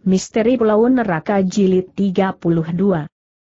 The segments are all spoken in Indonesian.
Misteri Pulau Neraka Jilid 32.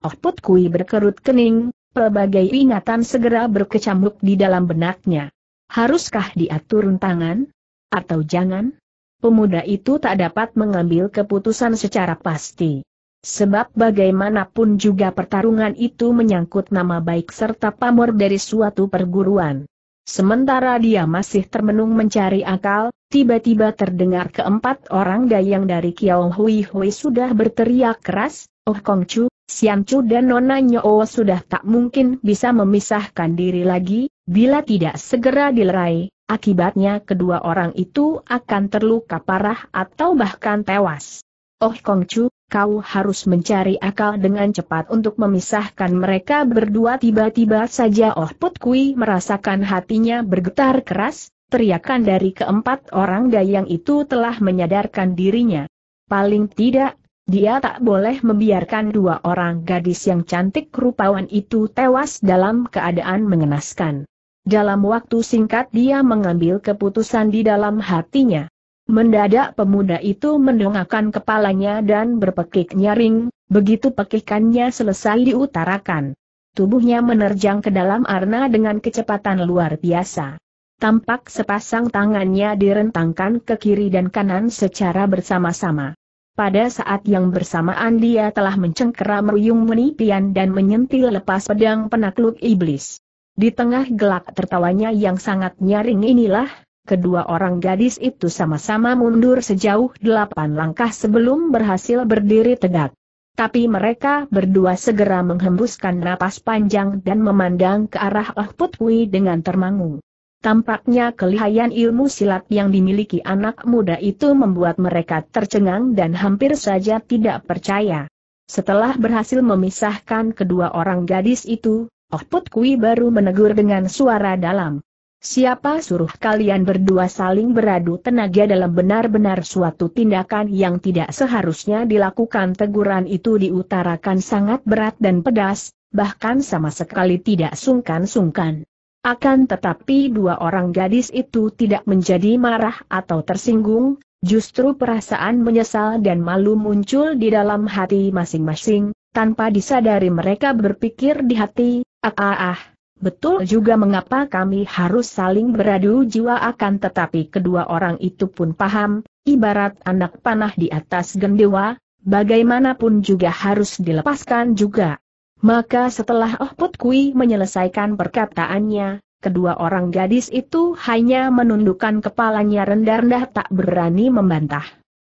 Oh Put Kui berkerut kening, pelbagai ingatan segera berkecamuk di dalam benaknya. Haruskah diatur turun tangan? Atau jangan? Pemuda itu tak dapat mengambil keputusan secara pasti. Sebab bagaimanapun juga pertarungan itu menyangkut nama baik serta pamor dari suatu perguruan. Sementara dia masih termenung mencari akal, tiba-tiba terdengar keempat orang dayang dari Kiao Hui Hui sudah berteriak keras, Oh Kong Chu, Sian Chu dan Nona Nyo sudah tak mungkin bisa memisahkan diri lagi, bila tidak segera dilerai, akibatnya kedua orang itu akan terluka parah atau bahkan tewas. Oh Kong Chu, kau harus mencari akal dengan cepat untuk memisahkan mereka berdua tiba-tiba saja Oh Put Kui merasakan hatinya bergetar keras, teriakan dari keempat orang dayang itu telah menyadarkan dirinya. Paling tidak, dia tak boleh membiarkan dua orang gadis yang cantik rupawan itu tewas dalam keadaan mengenaskan. Dalam waktu singkat dia mengambil keputusan di dalam hatinya. Mendadak pemuda itu mendongakkan kepalanya dan berpekik nyaring, begitu pekikannya selesai diutarakan. Tubuhnya menerjang ke dalam arna dengan kecepatan luar biasa. Tampak sepasang tangannya direntangkan ke kiri dan kanan secara bersama-sama. Pada saat yang bersamaan dia telah mencengkeram ruyung menipian dan menyentil lepas pedang penakluk iblis. Di tengah gelak tertawanya yang sangat nyaring inilah, Kedua orang gadis itu sama-sama mundur sejauh delapan langkah sebelum berhasil berdiri tegak. Tapi mereka berdua segera menghembuskan napas panjang dan memandang ke arah Ah Put dengan termangu. Tampaknya kelihayan ilmu silat yang dimiliki anak muda itu membuat mereka tercengang dan hampir saja tidak percaya. Setelah berhasil memisahkan kedua orang gadis itu, Oh Put baru menegur dengan suara dalam. Siapa suruh kalian berdua saling beradu tenaga dalam benar-benar suatu tindakan yang tidak seharusnya dilakukan teguran itu diutarakan sangat berat dan pedas, bahkan sama sekali tidak sungkan-sungkan. Akan tetapi dua orang gadis itu tidak menjadi marah atau tersinggung, justru perasaan menyesal dan malu muncul di dalam hati masing-masing, tanpa disadari mereka berpikir di hati, ah ah ah, Betul juga mengapa kami harus saling beradu jiwa akan tetapi kedua orang itu pun paham, ibarat anak panah di atas gendewa, bagaimanapun juga harus dilepaskan juga. Maka setelah Oh Put Kui menyelesaikan perkataannya, kedua orang gadis itu hanya menundukkan kepalanya rendah-rendah tak berani membantah.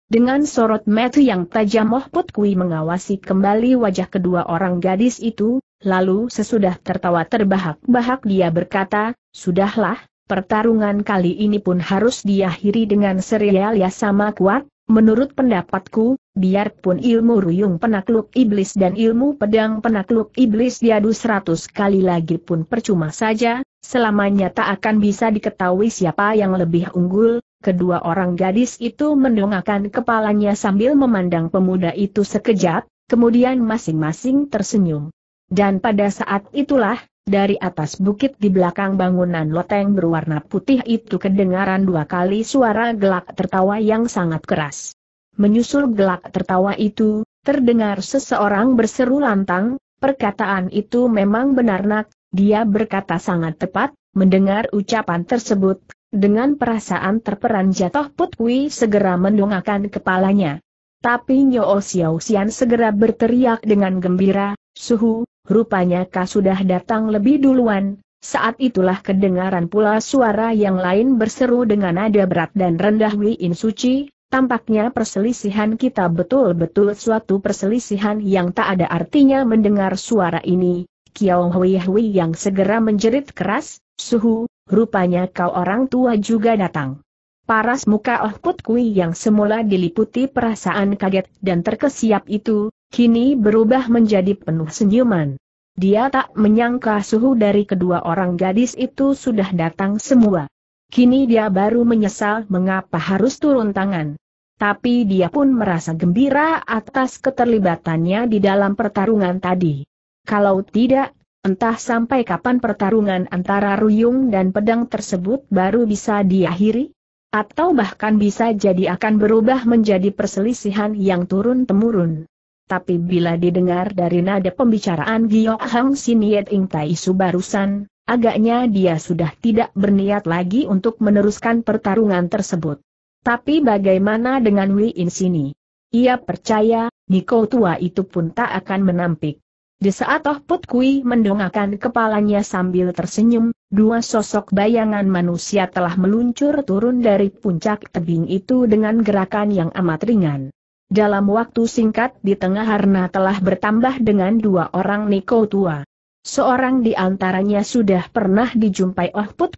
Dengan sorot mata yang tajam Oh Put Kui mengawasi kembali wajah kedua orang gadis itu, Lalu sesudah tertawa terbahak-bahak dia berkata, Sudahlah, pertarungan kali ini pun harus diakhiri dengan serial ya sama kuat, menurut pendapatku, biarpun ilmu ruyung penakluk iblis dan ilmu pedang penakluk iblis diadu seratus kali lagi pun percuma saja, selamanya tak akan bisa diketahui siapa yang lebih unggul, kedua orang gadis itu mendongakkan kepalanya sambil memandang pemuda itu sekejap, kemudian masing-masing tersenyum. Dan pada saat itulah, dari atas bukit di belakang bangunan loteng berwarna putih itu kedengaran dua kali suara gelak tertawa yang sangat keras. Menyusul gelak tertawa itu, terdengar seseorang berseru lantang, perkataan itu memang benar nak, dia berkata sangat tepat, mendengar ucapan tersebut, dengan perasaan terperan jatuh putwi segera mendongakkan kepalanya. Tapi Nyo Xiao Xian segera berteriak dengan gembira, Suhu, rupanya kau sudah datang lebih duluan, saat itulah kedengaran pula suara yang lain berseru dengan nada berat dan rendah In Suci, tampaknya perselisihan kita betul-betul suatu perselisihan yang tak ada artinya mendengar suara ini, Kiao Hui Hui yang segera menjerit keras, suhu, rupanya kau orang tua juga datang. Paras muka Oh Put Kui yang semula diliputi perasaan kaget dan terkesiap itu, kini berubah menjadi penuh senyuman. Dia tak menyangka suhu dari kedua orang gadis itu sudah datang semua. Kini dia baru menyesal mengapa harus turun tangan. Tapi dia pun merasa gembira atas keterlibatannya di dalam pertarungan tadi. Kalau tidak, entah sampai kapan pertarungan antara Ruyung dan pedang tersebut baru bisa diakhiri? Atau bahkan bisa jadi akan berubah menjadi perselisihan yang turun-temurun tapi bila didengar dari nada pembicaraan Giok Hang Siniet Ing Tai Su barusan, agaknya dia sudah tidak berniat lagi untuk meneruskan pertarungan tersebut. Tapi bagaimana dengan Wei In Sini? Ia percaya, Niko tua itu pun tak akan menampik. Di saat Toh Put Kui mendongakkan kepalanya sambil tersenyum, dua sosok bayangan manusia telah meluncur turun dari puncak tebing itu dengan gerakan yang amat ringan. Dalam waktu singkat di tengah Harna telah bertambah dengan dua orang Niko tua. Seorang di antaranya sudah pernah dijumpai Oh Put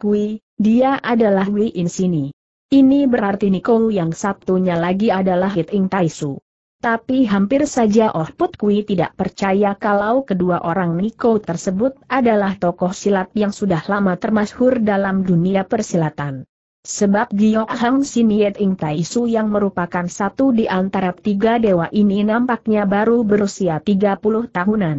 dia adalah Wei In Sini. Ini berarti Niko yang Sabtunya lagi adalah Hit Ing Taisu. Tapi hampir saja Oh Put tidak percaya kalau kedua orang Niko tersebut adalah tokoh silat yang sudah lama termasyhur dalam dunia persilatan. Sebab Giok Hang Siniet Ing Su yang merupakan satu di antara tiga dewa ini nampaknya baru berusia 30 tahunan.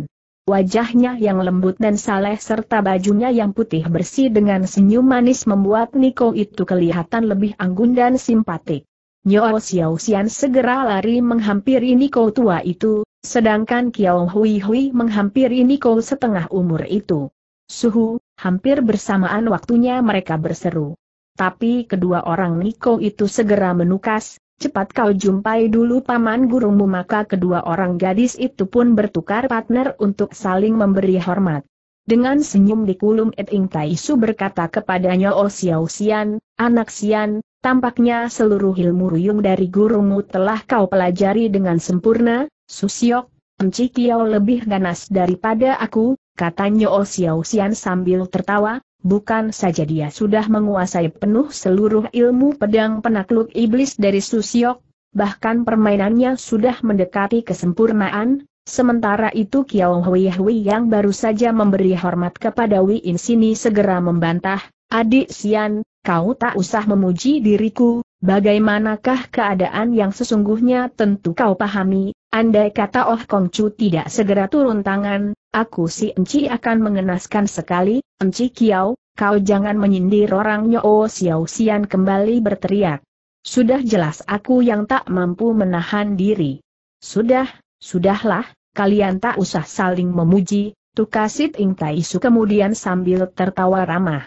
Wajahnya yang lembut dan saleh serta bajunya yang putih bersih dengan senyum manis membuat Niko itu kelihatan lebih anggun dan simpatik. Nyo Xiao Xian segera lari menghampiri Niko tua itu, sedangkan Kiao Hui Hui menghampiri Niko setengah umur itu. Suhu, hampir bersamaan waktunya mereka berseru. Tapi kedua orang Niko itu segera menukas, cepat kau jumpai dulu paman gurumu maka kedua orang gadis itu pun bertukar partner untuk saling memberi hormat. Dengan senyum di kulum Eting Taisu berkata kepadanya Oh Xiao Xian, anak Sian, tampaknya seluruh ilmu ruyung dari gurumu telah kau pelajari dengan sempurna, Susiok, Enci Kiao lebih ganas daripada aku, katanya Oh Xiao Xian sambil tertawa, Bukan saja dia sudah menguasai penuh seluruh ilmu pedang penakluk iblis dari Susiok, bahkan permainannya sudah mendekati kesempurnaan, sementara itu Kiao Hui Hui yang baru saja memberi hormat kepada Wei In Sini segera membantah, Adik Sian, kau tak usah memuji diriku, bagaimanakah keadaan yang sesungguhnya tentu kau pahami, andai kata Oh Chu tidak segera turun tangan, Aku si Enci akan mengenaskan sekali, Enci Kiao, kau jangan menyindir orang Nyo oh, Xiao Xian kembali berteriak. Sudah jelas aku yang tak mampu menahan diri. Sudah, sudahlah, kalian tak usah saling memuji, tukasit ingkai Su kemudian sambil tertawa ramah.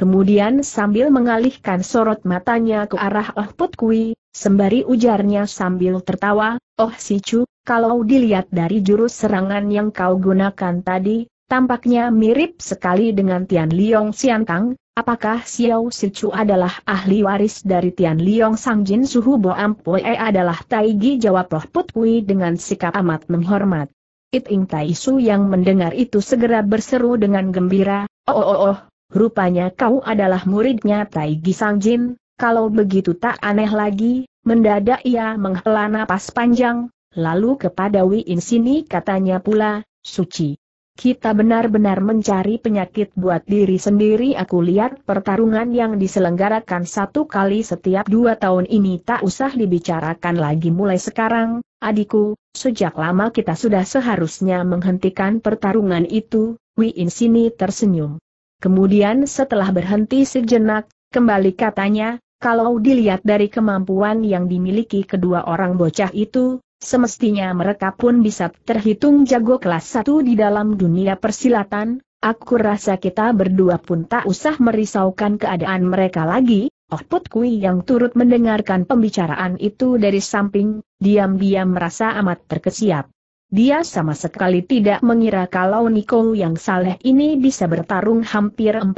Kemudian sambil mengalihkan sorot matanya ke arah Oh Put Kui, Sembari ujarnya sambil tertawa, oh si Chu, kalau dilihat dari jurus serangan yang kau gunakan tadi, tampaknya mirip sekali dengan Tian Liong Siantang, apakah Xiao si Chu adalah ahli waris dari Tian Liong Sang Jin Suhu Bo Ampue adalah Taigi jawab Roh Put Kui dengan sikap amat menghormat. It Ing Tai Su yang mendengar itu segera berseru dengan gembira, oh oh oh, oh rupanya kau adalah muridnya Taigi Sang Jin, kalau begitu tak aneh lagi, mendadak ia menghela napas panjang, lalu kepada Wiin sini katanya pula, suci. Kita benar-benar mencari penyakit buat diri sendiri aku lihat pertarungan yang diselenggarakan satu kali setiap dua tahun ini tak usah dibicarakan lagi mulai sekarang, adikku, sejak lama kita sudah seharusnya menghentikan pertarungan itu, Wiin sini tersenyum. Kemudian setelah berhenti sejenak, kembali katanya, kalau dilihat dari kemampuan yang dimiliki kedua orang bocah itu, semestinya mereka pun bisa terhitung jago kelas satu di dalam dunia persilatan, aku rasa kita berdua pun tak usah merisaukan keadaan mereka lagi, Oh Put Kui yang turut mendengarkan pembicaraan itu dari samping, diam-diam merasa amat terkesiap. Dia sama sekali tidak mengira kalau Niko yang saleh ini bisa bertarung hampir 40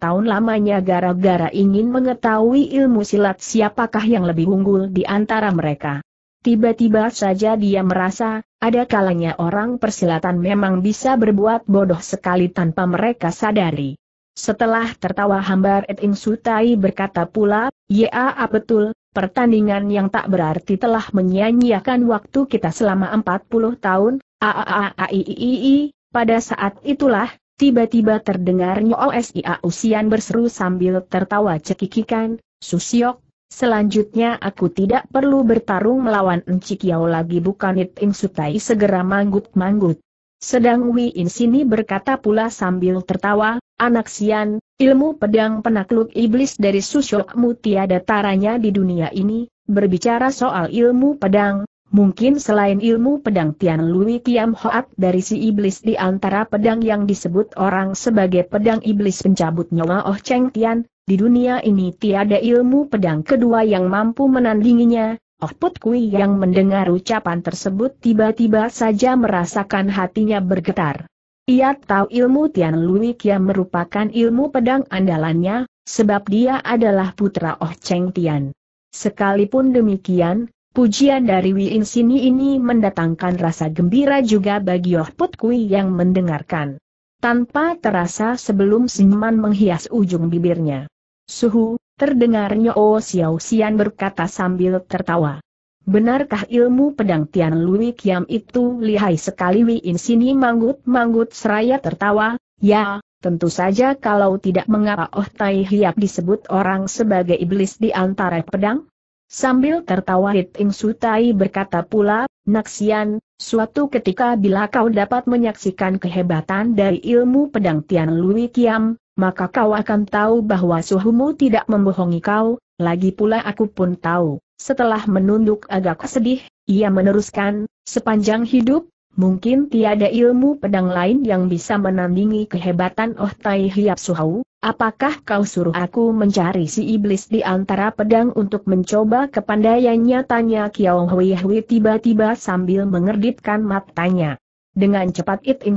tahun lamanya gara-gara ingin mengetahui ilmu silat siapakah yang lebih unggul di antara mereka. Tiba-tiba saja dia merasa, ada kalanya orang persilatan memang bisa berbuat bodoh sekali tanpa mereka sadari. Setelah tertawa hambar Ed Ing Sutai berkata pula, Ya ah, betul, pertandingan yang tak berarti telah menyia-nyiakan waktu kita selama 40 tahun, aaaaiii, pada saat itulah, tiba-tiba terdengar Sia Usian berseru sambil tertawa cekikikan, Susiok, selanjutnya aku tidak perlu bertarung melawan Encik Yao lagi bukan Itu Ing Sutai segera manggut-manggut. Sedang Wi In sini berkata pula sambil tertawa, anak sian, ilmu pedang penakluk iblis dari susyokmu tiada taranya di dunia ini, berbicara soal ilmu pedang, mungkin selain ilmu pedang Tian Lui Kiam Hoat dari si iblis di antara pedang yang disebut orang sebagai pedang iblis pencabut nyawa Oh Cheng Tian, di dunia ini tiada ilmu pedang kedua yang mampu menandinginya, Put Kui yang mendengar ucapan tersebut tiba-tiba saja merasakan hatinya bergetar. Ia tahu ilmu Tian Luik yang merupakan ilmu pedang andalannya, sebab dia adalah putra Oh Cheng Tian. Sekalipun demikian, pujian dari In Sini ini mendatangkan rasa gembira juga bagi Put Kui yang mendengarkan. Tanpa terasa sebelum senyuman menghias ujung bibirnya. Suhu, Terdengar Nyo oh Xiao Xian berkata sambil tertawa. Benarkah ilmu pedang Tian Lui Kiam itu lihai sekali Wi In sini manggut-manggut seraya tertawa, ya, tentu saja kalau tidak mengapa Oh Tai Hiap disebut orang sebagai iblis di antara pedang? Sambil tertawa Hit Ing Tai berkata pula, Naksian, suatu ketika bila kau dapat menyaksikan kehebatan dari ilmu pedang Tian Lui Kiam, maka kau akan tahu bahwa suhumu tidak membohongi kau, lagi pula aku pun tahu. Setelah menunduk agak sedih, ia meneruskan, sepanjang hidup, mungkin tiada ilmu pedang lain yang bisa menandingi kehebatan Oh Tai Hiap Suhau, apakah kau suruh aku mencari si iblis di antara pedang untuk mencoba kepandaiannya tanya Kiao Hui Hui tiba-tiba sambil mengerdipkan matanya. Dengan cepat It Ing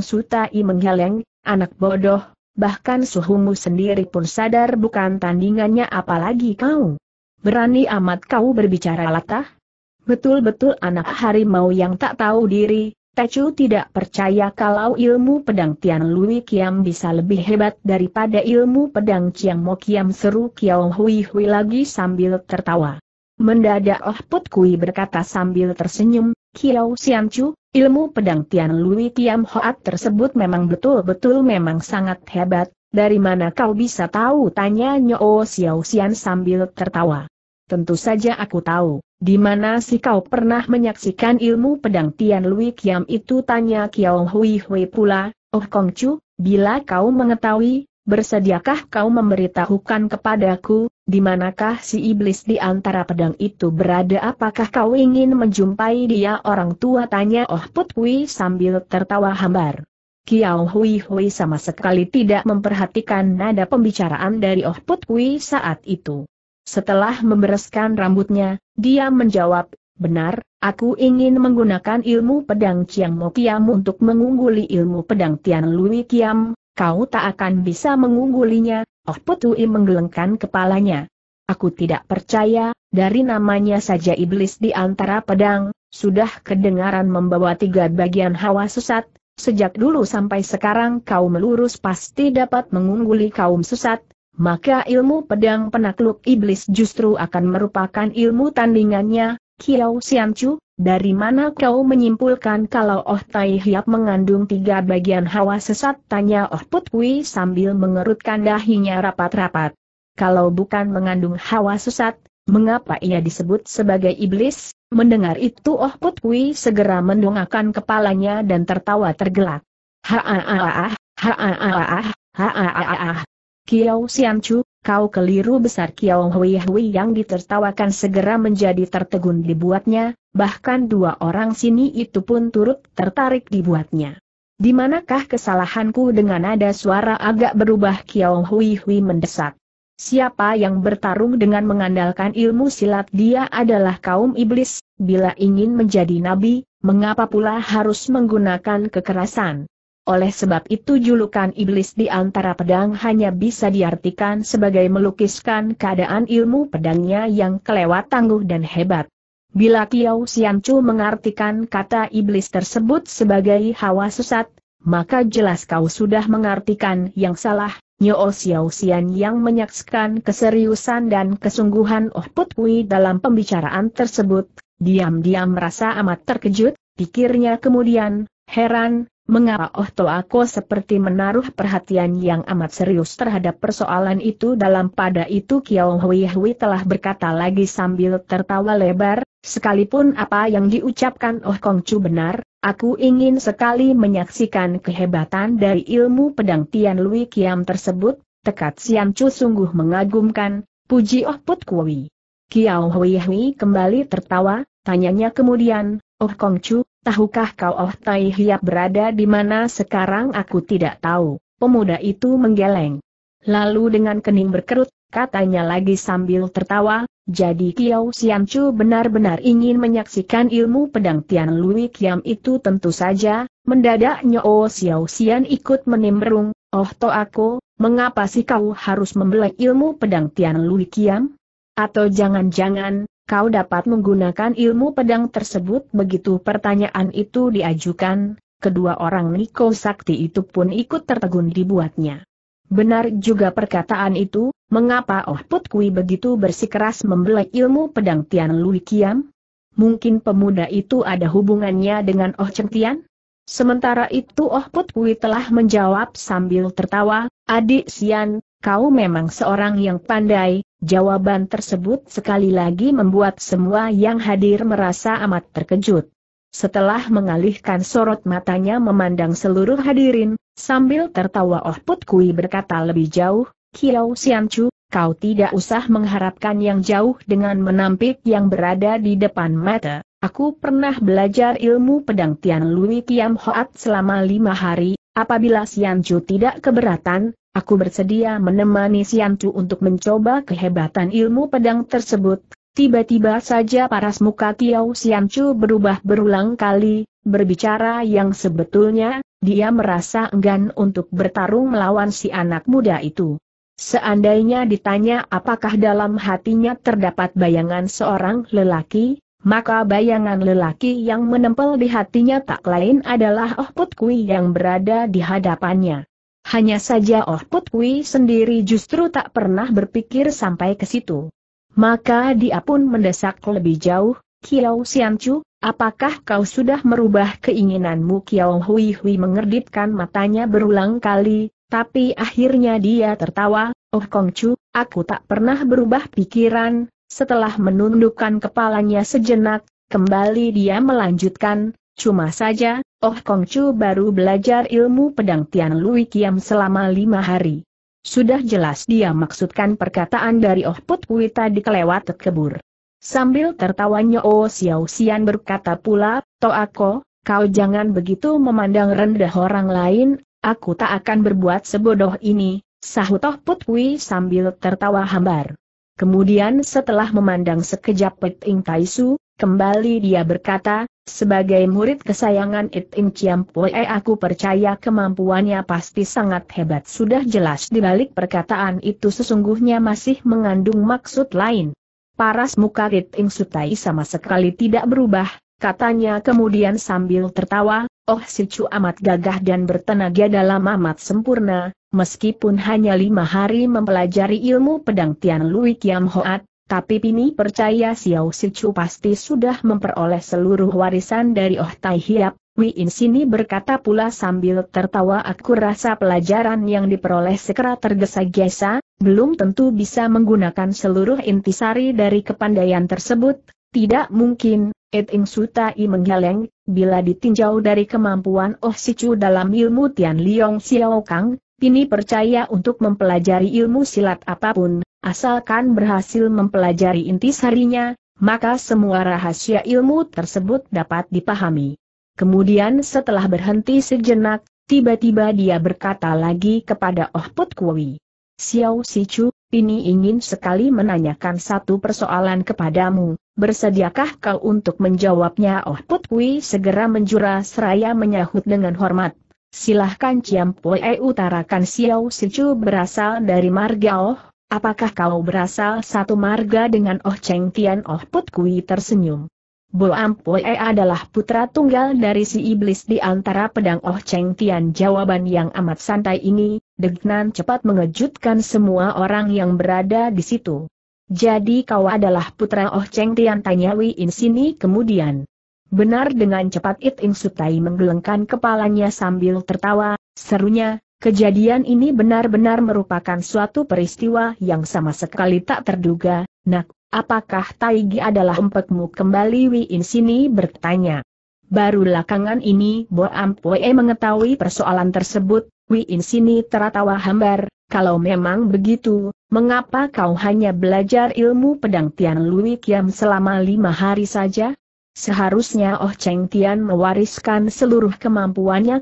i menggeleng, anak bodoh, bahkan suhumu sendiri pun sadar bukan tandingannya apalagi kau. Berani amat kau berbicara latah? Betul-betul anak harimau yang tak tahu diri, Tecu tidak percaya kalau ilmu pedang Tian Lui Kiam bisa lebih hebat daripada ilmu pedang Chiang Mo Kiam seru Kiao Hui Hui lagi sambil tertawa. Mendadak Oh Put Kui berkata sambil tersenyum, siam cu, ilmu pedang Tian Lui Tiam Hoat tersebut memang betul-betul memang sangat hebat, dari mana kau bisa tahu tanya Nyo Xiao Xian sambil tertawa. Tentu saja aku tahu, di mana si kau pernah menyaksikan ilmu pedang Tian Lui Kiam itu tanya Kiao Hui Hui pula, Oh kong cu, bila kau mengetahui, bersediakah kau memberitahukan kepadaku, di manakah si iblis di antara pedang itu berada apakah kau ingin menjumpai dia orang tua tanya Oh Put sambil tertawa hambar. Kiao Hui Hui sama sekali tidak memperhatikan nada pembicaraan dari Oh Put saat itu. Setelah membereskan rambutnya, dia menjawab, benar, aku ingin menggunakan ilmu pedang Chiang Mo Kiam untuk mengungguli ilmu pedang Tian Lui Kiam, kau tak akan bisa mengunggulinya, Oh Putui menggelengkan kepalanya. Aku tidak percaya, dari namanya saja iblis di antara pedang, sudah kedengaran membawa tiga bagian hawa sesat, sejak dulu sampai sekarang kau melurus pasti dapat mengungguli kaum sesat, maka ilmu pedang penakluk iblis justru akan merupakan ilmu tandingannya, Kiao Chu. Dari mana kau menyimpulkan kalau Oh Tai Hiap mengandung tiga bagian hawa sesat? Tanya Oh Put sambil mengerutkan dahinya rapat-rapat. Kalau bukan mengandung hawa sesat, mengapa ia disebut sebagai iblis? Mendengar itu Oh Put segera mendongakkan kepalanya dan tertawa tergelak. ha-ha-ha-ha. Kiao kau keliru besar Kiao Hui Hui yang ditertawakan segera menjadi tertegun dibuatnya, bahkan dua orang sini itu pun turut tertarik dibuatnya. Di manakah kesalahanku dengan ada suara agak berubah Kiao Hui Hui mendesak. Siapa yang bertarung dengan mengandalkan ilmu silat dia adalah kaum iblis, bila ingin menjadi nabi, mengapa pula harus menggunakan kekerasan? Oleh sebab itu julukan iblis di antara pedang hanya bisa diartikan sebagai melukiskan keadaan ilmu pedangnya yang kelewat tangguh dan hebat. Bila Kiao Xianchu mengartikan kata iblis tersebut sebagai hawa sesat, maka jelas kau sudah mengartikan yang salah, Nyo Xiao Xian yang menyaksikan keseriusan dan kesungguhan Oh Put Kui dalam pembicaraan tersebut, diam-diam merasa amat terkejut, pikirnya kemudian, heran, Mengapa oh To Ako seperti menaruh perhatian yang amat serius terhadap persoalan itu dalam pada itu Kiao Hui Hui telah berkata lagi sambil tertawa lebar, sekalipun apa yang diucapkan Oh Kong Chu benar, aku ingin sekali menyaksikan kehebatan dari ilmu pedang Tian Lui Kiam tersebut, tekad Siam Chu sungguh mengagumkan, puji Oh Put Kui. Kiao Hui Hui kembali tertawa, tanyanya kemudian, Oh Kong Chu, tahukah kau Oh Tai Hiap berada di mana sekarang aku tidak tahu, pemuda itu menggeleng. Lalu dengan kening berkerut, katanya lagi sambil tertawa, jadi Kiao Chu benar-benar ingin menyaksikan ilmu pedang Tian Lui Kiam itu tentu saja, mendadak Nyo Xiao Sian ikut menimbrung, oh to aku, mengapa sih kau harus membelek ilmu pedang Tian Lui Kiam? Atau jangan-jangan, kau dapat menggunakan ilmu pedang tersebut begitu pertanyaan itu diajukan, kedua orang Niko Sakti itu pun ikut tertegun dibuatnya. Benar juga perkataan itu, mengapa Oh Put Kui begitu bersikeras membelai ilmu pedang Tian Lui Kiam? Mungkin pemuda itu ada hubungannya dengan Oh Cheng Tian? Sementara itu Oh Put Kui telah menjawab sambil tertawa, Adik Sian, kau memang seorang yang pandai, Jawaban tersebut sekali lagi membuat semua yang hadir merasa amat terkejut. Setelah mengalihkan sorot matanya memandang seluruh hadirin, sambil tertawa Oh Put Kui berkata lebih jauh, Kiao Siancu, kau tidak usah mengharapkan yang jauh dengan menampik yang berada di depan mata. Aku pernah belajar ilmu pedang Tian Lui Kiam Hoat selama lima hari, apabila Siancu tidak keberatan, Aku bersedia menemani Siantu untuk mencoba kehebatan ilmu pedang tersebut. Tiba-tiba saja paras muka Tiao Siancu berubah berulang kali, berbicara yang sebetulnya, dia merasa enggan untuk bertarung melawan si anak muda itu. Seandainya ditanya apakah dalam hatinya terdapat bayangan seorang lelaki, maka bayangan lelaki yang menempel di hatinya tak lain adalah Oh Put Kui yang berada di hadapannya. Hanya saja Oh Put Kui sendiri justru tak pernah berpikir sampai ke situ. Maka dia pun mendesak lebih jauh, Kiao Xianchu, apakah kau sudah merubah keinginanmu Kiao Hui Hui mengerdipkan matanya berulang kali, tapi akhirnya dia tertawa, Oh Chu, aku tak pernah berubah pikiran, setelah menundukkan kepalanya sejenak, kembali dia melanjutkan, cuma saja, Oh Kong Chu baru belajar ilmu pedang Tian Lui Kiam selama lima hari. Sudah jelas dia maksudkan perkataan dari Oh Put Kui tadi kelewat kebur. Sambil tertawanya Oh Xiao Xian berkata pula, Toako, kau jangan begitu memandang rendah orang lain, aku tak akan berbuat sebodoh ini, sahut Oh Put Kui sambil tertawa hambar. Kemudian setelah memandang sekejap Peting Su, kembali dia berkata, sebagai murid kesayangan Chiam Po, aku percaya kemampuannya pasti sangat hebat. Sudah jelas di balik perkataan itu sesungguhnya masih mengandung maksud lain. Paras muka Itim Sutai sama sekali tidak berubah, katanya kemudian sambil tertawa, oh si Cu amat gagah dan bertenaga dalam amat sempurna, meskipun hanya lima hari mempelajari ilmu pedang Tian Lui Kiam Hoat, tapi Pini percaya Xiao Sichu pasti sudah memperoleh seluruh warisan dari Oh Tai Hiap, Wei In Sini berkata pula sambil tertawa aku rasa pelajaran yang diperoleh segera tergesa-gesa, belum tentu bisa menggunakan seluruh intisari dari kepandaian tersebut, tidak mungkin, Ed Ing I menggeleng, bila ditinjau dari kemampuan Oh Sichu dalam ilmu Tian Liong Xiao Kang, Pini percaya untuk mempelajari ilmu silat apapun, asalkan berhasil mempelajari inti sarinya, maka semua rahasia ilmu tersebut dapat dipahami. Kemudian setelah berhenti sejenak, tiba-tiba dia berkata lagi kepada Oh Put Kui. Xiao Sichu, Pini ingin sekali menanyakan satu persoalan kepadamu, bersediakah kau untuk menjawabnya Oh Put Kui segera menjura seraya menyahut dengan hormat, Silahkan Ciam Pue utarakan Xiao Sichu berasal dari marga Oh, apakah kau berasal satu marga dengan Oh Cheng Tian Oh Put Kui tersenyum. Bo Ampue adalah putra tunggal dari si iblis di antara pedang Oh Cheng Tian jawaban yang amat santai ini, Degnan cepat mengejutkan semua orang yang berada di situ. Jadi kau adalah putra Oh Cheng Tian tanya Wei In sini kemudian. Benar dengan cepat It Ing Sutai menggelengkan kepalanya sambil tertawa, serunya, kejadian ini benar-benar merupakan suatu peristiwa yang sama sekali tak terduga, nak, apakah Taigi adalah empekmu kembali Wi In sini bertanya. Baru lakangan ini Bo Ampue mengetahui persoalan tersebut, Wi In sini tertawa hambar, kalau memang begitu, mengapa kau hanya belajar ilmu pedang Tian Lui Kiam selama lima hari saja? Seharusnya Oh Cheng Tian mewariskan seluruh kemampuannya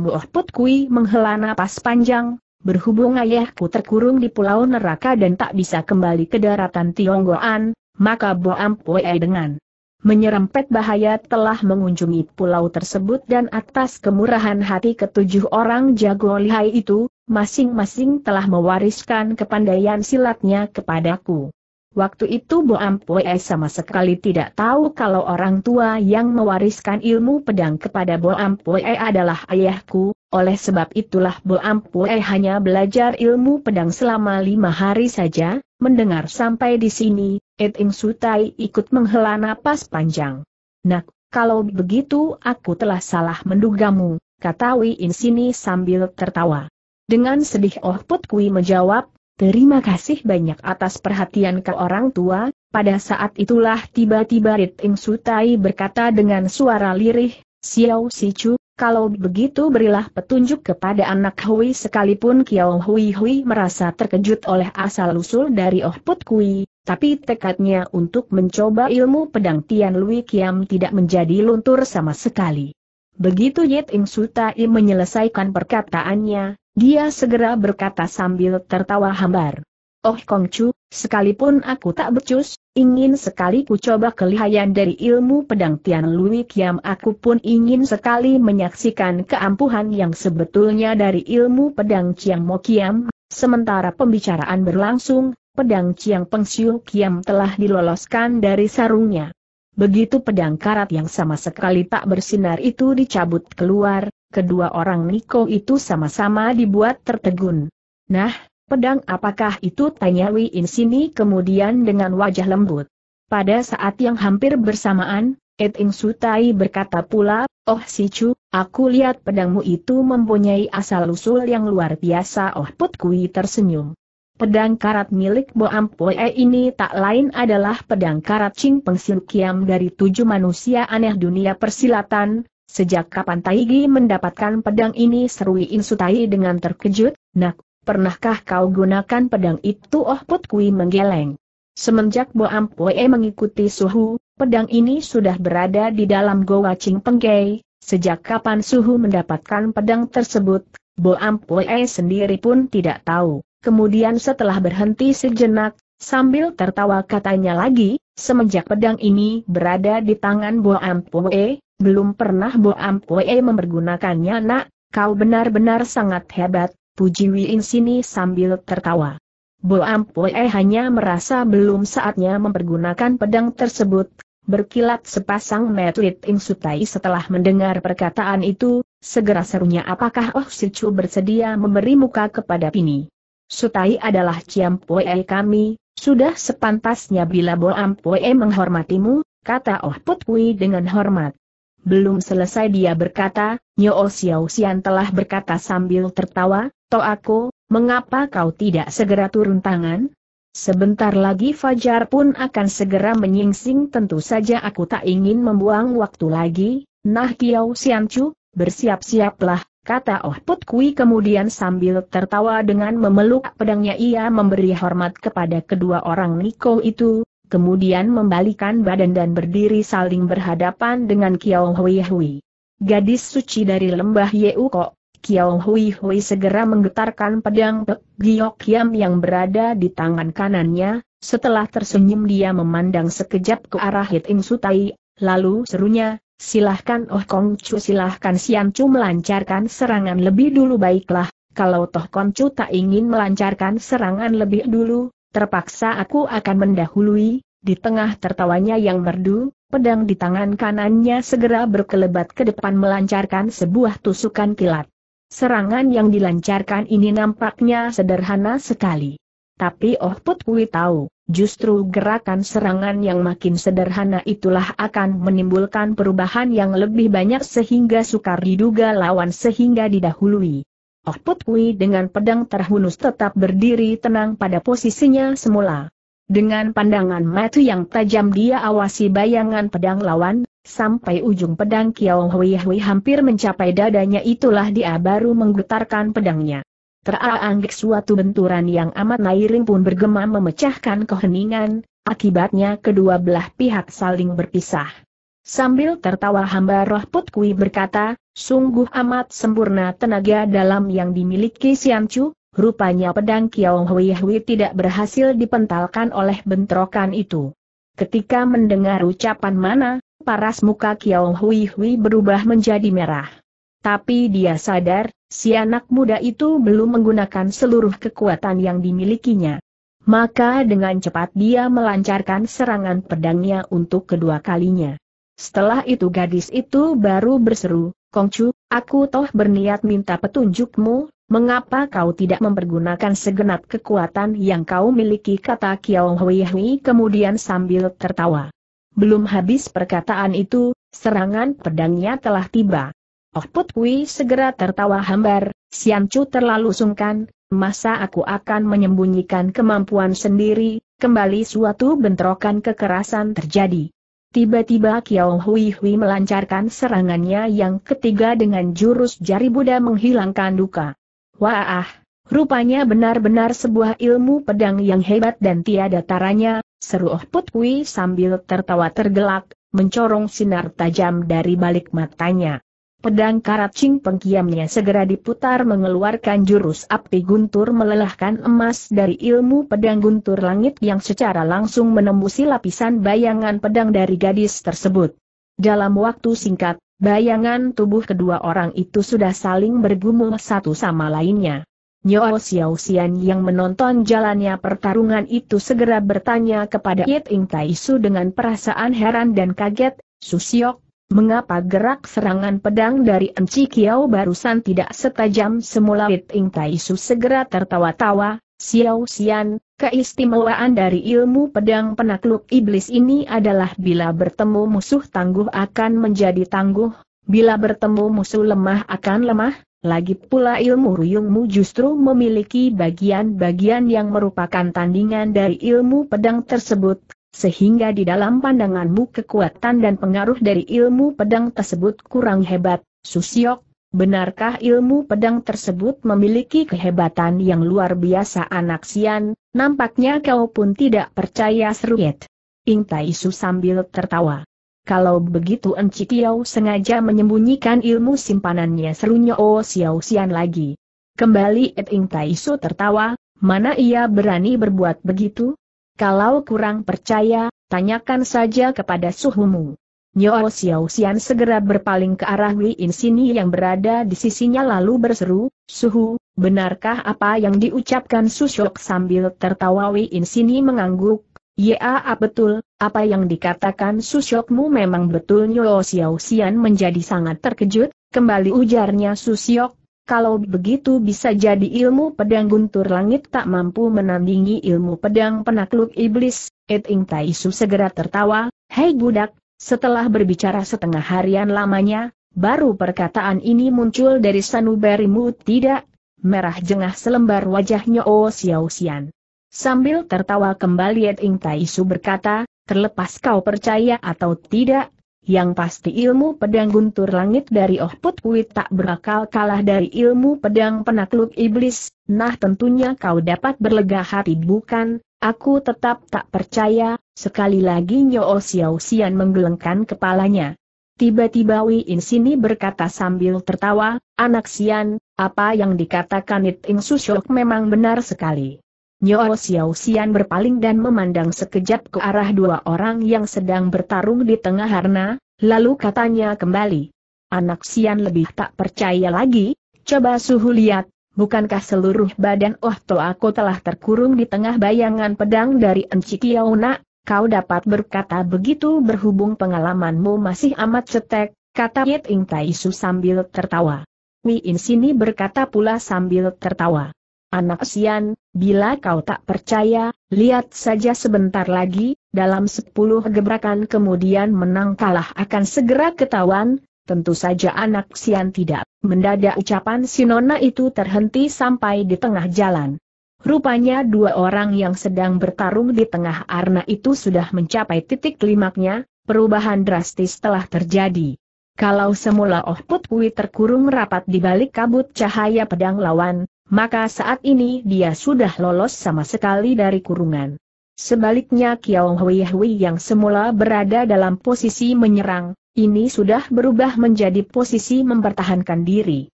Mu Oh Put Kui menghela napas panjang, berhubung ayahku terkurung di pulau neraka dan tak bisa kembali ke daratan Tionggoan, maka Bo Ampue dengan menyerempet bahaya telah mengunjungi pulau tersebut dan atas kemurahan hati ketujuh orang jago lihai itu, masing-masing telah mewariskan kepandaian silatnya kepadaku. Waktu itu Bo Ampue sama sekali tidak tahu kalau orang tua yang mewariskan ilmu pedang kepada Bo Ampue adalah ayahku, oleh sebab itulah Bo Ampue hanya belajar ilmu pedang selama lima hari saja, mendengar sampai di sini, Et Sutai ikut menghela napas panjang. Nak, kalau begitu aku telah salah mendugamu, kata Wei In sambil tertawa. Dengan sedih Oh Put Kui menjawab, Terima kasih banyak atas perhatian ke orang tua, pada saat itulah tiba-tiba Rit Ing Sutai berkata dengan suara lirih, Xiao Sichu, kalau begitu berilah petunjuk kepada anak Hui sekalipun Kiao Hui Hui merasa terkejut oleh asal-usul dari Oh Put Kui, tapi tekadnya untuk mencoba ilmu pedang Tian Lui Kiam tidak menjadi luntur sama sekali. Begitu Yit Ing Sutai menyelesaikan perkataannya, dia segera berkata sambil tertawa hambar. Oh Kongcu, sekalipun aku tak becus, ingin sekali ku coba kelihayan dari ilmu pedang Tian Lui Kiam aku pun ingin sekali menyaksikan keampuhan yang sebetulnya dari ilmu pedang Chiang Mo Kiam, sementara pembicaraan berlangsung, pedang Chiang Peng Siu Kiam telah diloloskan dari sarungnya. Begitu pedang karat yang sama sekali tak bersinar itu dicabut keluar, kedua orang Niko itu sama-sama dibuat tertegun. Nah, pedang apakah itu tanya In Insini kemudian dengan wajah lembut. Pada saat yang hampir bersamaan, Ed Ing Sutai berkata pula, Oh si Chu, aku lihat pedangmu itu mempunyai asal-usul yang luar biasa Oh Put Kui tersenyum. Pedang karat milik Bo Ampoe ini tak lain adalah pedang karat Ching Peng Sil Kiam dari tujuh manusia aneh dunia persilatan, Sejak kapan Taigi mendapatkan pedang ini seru Insutai dengan terkejut, nak, pernahkah kau gunakan pedang itu Oh Put Kui menggeleng. Semenjak Bo Poe mengikuti Suhu, pedang ini sudah berada di dalam Goa Ching Penggei, sejak kapan Suhu mendapatkan pedang tersebut, Bo Poe sendiri pun tidak tahu. Kemudian setelah berhenti sejenak, sambil tertawa katanya lagi, semenjak pedang ini berada di tangan Bo Poe, belum pernah Bo Ampue mempergunakannya nak, kau benar-benar sangat hebat, puji Wiin sini sambil tertawa. Bo Ampue hanya merasa belum saatnya mempergunakan pedang tersebut, berkilat sepasang metuit Ing Sutai setelah mendengar perkataan itu, segera serunya apakah Oh Sichu bersedia memberi muka kepada Pini. Sutai adalah Ciam Poe kami, sudah sepantasnya bila Bo Ampue menghormatimu, kata Oh Putwi dengan hormat. Belum selesai dia berkata, Nyo Xiao Xian telah berkata sambil tertawa, aku, mengapa kau tidak segera turun tangan? Sebentar lagi Fajar pun akan segera menyingsing tentu saja aku tak ingin membuang waktu lagi, nah Kiao Xianchu, bersiap-siaplah, kata Oh Put Kui kemudian sambil tertawa dengan memeluk pedangnya ia memberi hormat kepada kedua orang Niko itu, kemudian membalikan badan dan berdiri saling berhadapan dengan Kiao Hui Hui. Gadis suci dari lembah Kok. Kiao Hui Hui segera menggetarkan pedang Pek Giok Yam yang berada di tangan kanannya, setelah tersenyum dia memandang sekejap ke arah Hit Ing Sutai, lalu serunya, silahkan Oh Kong Chu silahkan Sian Chu melancarkan serangan lebih dulu baiklah, kalau Toh Kong Chu tak ingin melancarkan serangan lebih dulu, Terpaksa aku akan mendahului, di tengah tertawanya yang merdu, pedang di tangan kanannya segera berkelebat ke depan melancarkan sebuah tusukan kilat. Serangan yang dilancarkan ini nampaknya sederhana sekali. Tapi Oh Put Kui tahu, justru gerakan serangan yang makin sederhana itulah akan menimbulkan perubahan yang lebih banyak sehingga sukar diduga lawan sehingga didahului. Oh Put dengan pedang terhunus tetap berdiri tenang pada posisinya semula. Dengan pandangan mata yang tajam dia awasi bayangan pedang lawan, sampai ujung pedang Kiao Hui Hui hampir mencapai dadanya itulah dia baru menggetarkan pedangnya. Teraanggik suatu benturan yang amat nairing pun bergema memecahkan keheningan, akibatnya kedua belah pihak saling berpisah. Sambil tertawa hamba roh putkui berkata, sungguh amat sempurna tenaga dalam yang dimiliki Sian Chu, rupanya pedang Kiao Hui Hui tidak berhasil dipentalkan oleh bentrokan itu. Ketika mendengar ucapan mana, paras muka Kiao Hui Hui berubah menjadi merah. Tapi dia sadar, si anak muda itu belum menggunakan seluruh kekuatan yang dimilikinya. Maka dengan cepat dia melancarkan serangan pedangnya untuk kedua kalinya. Setelah itu gadis itu baru berseru, Kongcu, aku toh berniat minta petunjukmu, mengapa kau tidak mempergunakan segenap kekuatan yang kau miliki kata Kiao Hui Hui kemudian sambil tertawa. Belum habis perkataan itu, serangan pedangnya telah tiba. Oh Put Hui segera tertawa hambar, Sian Chu terlalu sungkan, masa aku akan menyembunyikan kemampuan sendiri, kembali suatu bentrokan kekerasan terjadi. Tiba-tiba Kiao Hui Hui melancarkan serangannya yang ketiga dengan jurus jari Buddha menghilangkan duka. Wah, rupanya benar-benar sebuah ilmu pedang yang hebat dan tiada taranya, seru Oh Put Hui sambil tertawa tergelak, mencorong sinar tajam dari balik matanya. Pedang karat cing pengkiamnya segera diputar mengeluarkan jurus api guntur melelahkan emas dari ilmu pedang guntur langit yang secara langsung menembusi lapisan bayangan pedang dari gadis tersebut. Dalam waktu singkat, bayangan tubuh kedua orang itu sudah saling bergumul satu sama lainnya. Nyoa Xiao Xian yang menonton jalannya pertarungan itu segera bertanya kepada Yit Ing Su dengan perasaan heran dan kaget, Susiok, Mengapa gerak serangan pedang dari Enci Kiao barusan tidak setajam semula Wit Ing Taisu segera tertawa-tawa, Xiao Xian, keistimewaan dari ilmu pedang penakluk iblis ini adalah bila bertemu musuh tangguh akan menjadi tangguh, bila bertemu musuh lemah akan lemah, lagi pula ilmu ruyungmu justru memiliki bagian-bagian yang merupakan tandingan dari ilmu pedang tersebut, sehingga di dalam pandanganmu kekuatan dan pengaruh dari ilmu pedang tersebut kurang hebat, Susiok, benarkah ilmu pedang tersebut memiliki kehebatan yang luar biasa anak Sian, nampaknya kau pun tidak percaya seruit. Ing Taisu sambil tertawa. Kalau begitu Enci Tiau sengaja menyembunyikan ilmu simpanannya serunya Oh Xiao Xian lagi. Kembali Ed Ing Taisu tertawa, mana ia berani berbuat begitu? Kalau kurang percaya, tanyakan saja kepada suhumu. Nyo Xiao Xian segera berpaling ke arah Wei Insini yang berada di sisinya lalu berseru, Suhu, benarkah apa yang diucapkan Su Susyok sambil tertawa Wei Insini mengangguk? Ya ah, betul, apa yang dikatakan Su Susyokmu memang betul Nyo Xiao Xian menjadi sangat terkejut, kembali ujarnya Su Susyok, kalau begitu bisa jadi ilmu pedang guntur langit tak mampu menandingi ilmu pedang penakluk iblis. Eting Taisu segera tertawa, Hei budak, setelah berbicara setengah harian lamanya, baru perkataan ini muncul dari sanubarimu tidak, merah jengah selembar wajahnya Oh Xiao Xian. Sambil tertawa kembali Eting Taisu berkata, terlepas kau percaya atau tidak, yang pasti ilmu pedang guntur langit dari Oh Put Pui tak berakal kalah dari ilmu pedang penakluk iblis, nah tentunya kau dapat berlega hati bukan, aku tetap tak percaya, sekali lagi Nyo Xiao Xian menggelengkan kepalanya. Tiba-tiba Wei In Sini berkata sambil tertawa, anak Xian, apa yang dikatakan It Ing memang benar sekali. Nyo Xiao Xian berpaling dan memandang sekejap ke arah dua orang yang sedang bertarung di tengah harna, lalu katanya kembali. Anak Xian lebih tak percaya lagi, coba suhu lihat, bukankah seluruh badan Oh Toako telah terkurung di tengah bayangan pedang dari Enci Kiauna? Kau dapat berkata begitu berhubung pengalamanmu masih amat cetek, kata Yit Ing Taisu sambil tertawa. Wi In sini berkata pula sambil tertawa. Anak sian, bila kau tak percaya, lihat saja sebentar lagi, dalam sepuluh gebrakan kemudian menang kalah akan segera ketahuan, tentu saja anak sian tidak. Mendadak ucapan Sinona itu terhenti sampai di tengah jalan. Rupanya dua orang yang sedang bertarung di tengah arna itu sudah mencapai titik klimaknya, perubahan drastis telah terjadi. Kalau semula Oh Putwi terkurung rapat di balik kabut cahaya pedang lawan, maka saat ini dia sudah lolos sama sekali dari kurungan. Sebaliknya Kiao Hui Hui yang semula berada dalam posisi menyerang, ini sudah berubah menjadi posisi mempertahankan diri.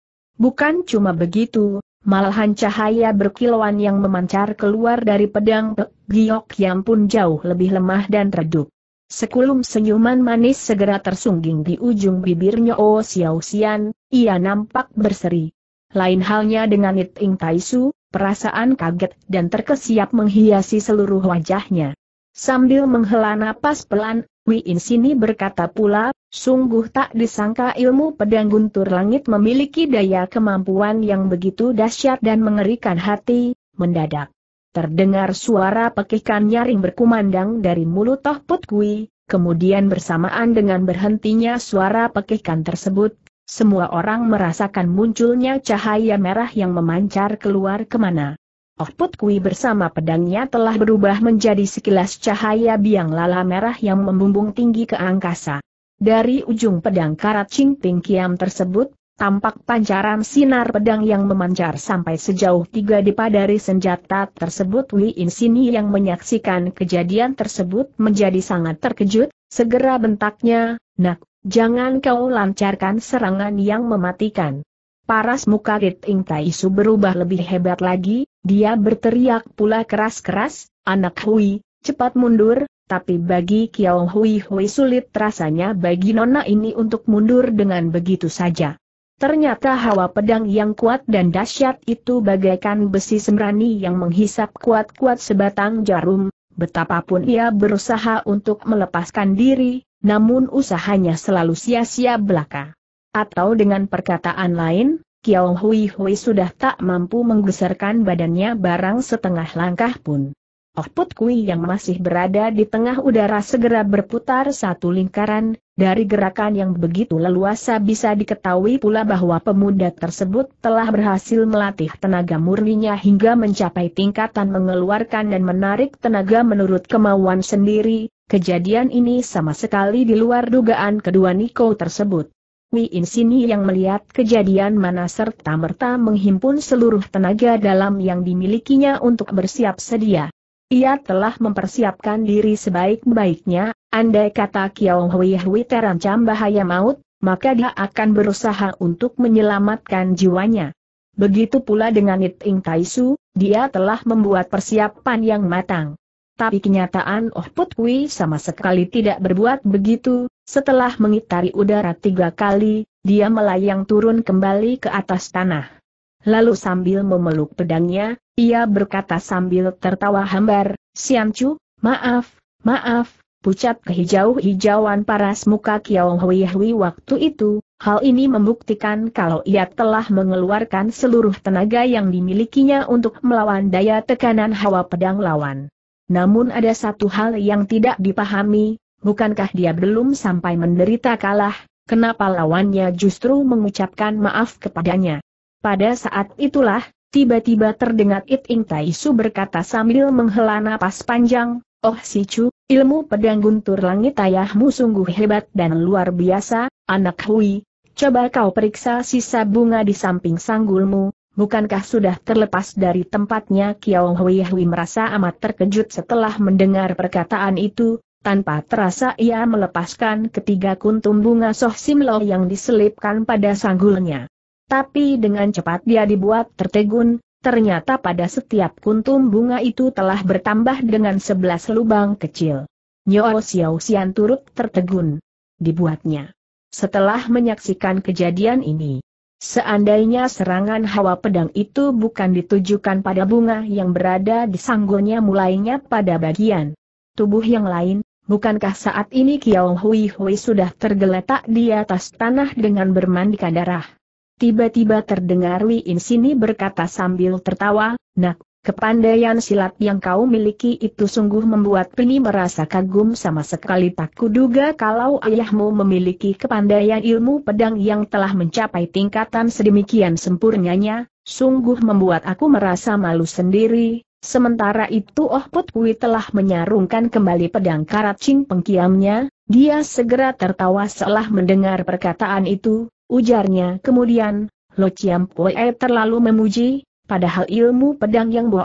Bukan cuma begitu, malahan cahaya berkilauan yang memancar keluar dari pedang Giok yang pun jauh lebih lemah dan redup. Sekulum senyuman manis segera tersungging di ujung bibirnya Oh Xiao Xian, ia nampak berseri, lain halnya dengan It Ing Taisu, perasaan kaget dan terkesiap menghiasi seluruh wajahnya. Sambil menghela napas pelan, Wi In Sini berkata pula, sungguh tak disangka ilmu pedang guntur langit memiliki daya kemampuan yang begitu dahsyat dan mengerikan hati, mendadak. Terdengar suara pekikan nyaring berkumandang dari mulut Toh Put Kui, kemudian bersamaan dengan berhentinya suara pekikan tersebut, semua orang merasakan munculnya cahaya merah yang memancar keluar kemana. Oh Put Kui bersama pedangnya telah berubah menjadi sekilas cahaya biang lala merah yang membumbung tinggi ke angkasa. Dari ujung pedang karat Ching Kiam tersebut, tampak pancaran sinar pedang yang memancar sampai sejauh tiga depa dari senjata tersebut Wei In Sini yang menyaksikan kejadian tersebut menjadi sangat terkejut, segera bentaknya, Nak, Jangan kau lancarkan serangan yang mematikan. Paras muka Rit Ing Taisu berubah lebih hebat lagi, dia berteriak pula keras-keras, anak Hui, cepat mundur, tapi bagi Kiao Hui Hui sulit rasanya bagi nona ini untuk mundur dengan begitu saja. Ternyata hawa pedang yang kuat dan dahsyat itu bagaikan besi sembrani yang menghisap kuat-kuat sebatang jarum, Betapapun ia berusaha untuk melepaskan diri, namun usahanya selalu sia-sia belaka. Atau dengan perkataan lain, Kiao Hui Hui sudah tak mampu menggeserkan badannya barang setengah langkah pun. Ohput Kui yang masih berada di tengah udara segera berputar satu lingkaran, dari gerakan yang begitu leluasa bisa diketahui pula bahwa pemuda tersebut telah berhasil melatih tenaga murninya hingga mencapai tingkatan mengeluarkan dan menarik tenaga menurut kemauan sendiri, kejadian ini sama sekali di luar dugaan kedua Niko tersebut. Wi Insini yang melihat kejadian mana serta merta menghimpun seluruh tenaga dalam yang dimilikinya untuk bersiap sedia. Ia telah mempersiapkan diri sebaik-baiknya, andai kata Kiao Hui Hui terancam bahaya maut, maka dia akan berusaha untuk menyelamatkan jiwanya. Begitu pula dengan It Ing Taisu, dia telah membuat persiapan yang matang. Tapi kenyataan Oh Put Kui sama sekali tidak berbuat begitu, setelah mengitari udara tiga kali, dia melayang turun kembali ke atas tanah. Lalu sambil memeluk pedangnya, ia berkata sambil tertawa hambar, Sian maaf, maaf, pucat kehijau-hijauan paras muka Kiao Hui Hui waktu itu, hal ini membuktikan kalau ia telah mengeluarkan seluruh tenaga yang dimilikinya untuk melawan daya tekanan hawa pedang lawan. Namun ada satu hal yang tidak dipahami, bukankah dia belum sampai menderita kalah, kenapa lawannya justru mengucapkan maaf kepadanya. Pada saat itulah, tiba-tiba terdengar It Ing Tai Su berkata sambil menghela napas panjang, Oh si Chu, ilmu pedang guntur langit ayahmu sungguh hebat dan luar biasa, anak Hui. Coba kau periksa sisa bunga di samping sanggulmu, Bukankah sudah terlepas dari tempatnya Kiao Hui Hui merasa amat terkejut setelah mendengar perkataan itu, tanpa terasa ia melepaskan ketiga kuntum bunga soh simlo yang diselipkan pada sanggulnya tapi dengan cepat dia dibuat tertegun, ternyata pada setiap kuntum bunga itu telah bertambah dengan sebelas lubang kecil. Nyo Xiao Xian turut tertegun. Dibuatnya. Setelah menyaksikan kejadian ini, seandainya serangan hawa pedang itu bukan ditujukan pada bunga yang berada di sanggulnya mulainya pada bagian tubuh yang lain, bukankah saat ini Kiao Hui Hui sudah tergeletak di atas tanah dengan bermandikan darah? Tiba-tiba terdengar Li In Sini berkata sambil tertawa, Nak, kepandaian silat yang kau miliki itu sungguh membuat Pini merasa kagum sama sekali tak kuduga kalau ayahmu memiliki kepandaian ilmu pedang yang telah mencapai tingkatan sedemikian sempurnanya, sungguh membuat aku merasa malu sendiri. Sementara itu Oh Put Kui telah menyarungkan kembali pedang karat cing pengkiamnya, dia segera tertawa setelah mendengar perkataan itu, Ujarnya kemudian, Lo Chiam Pue terlalu memuji, padahal ilmu pedang yang Bo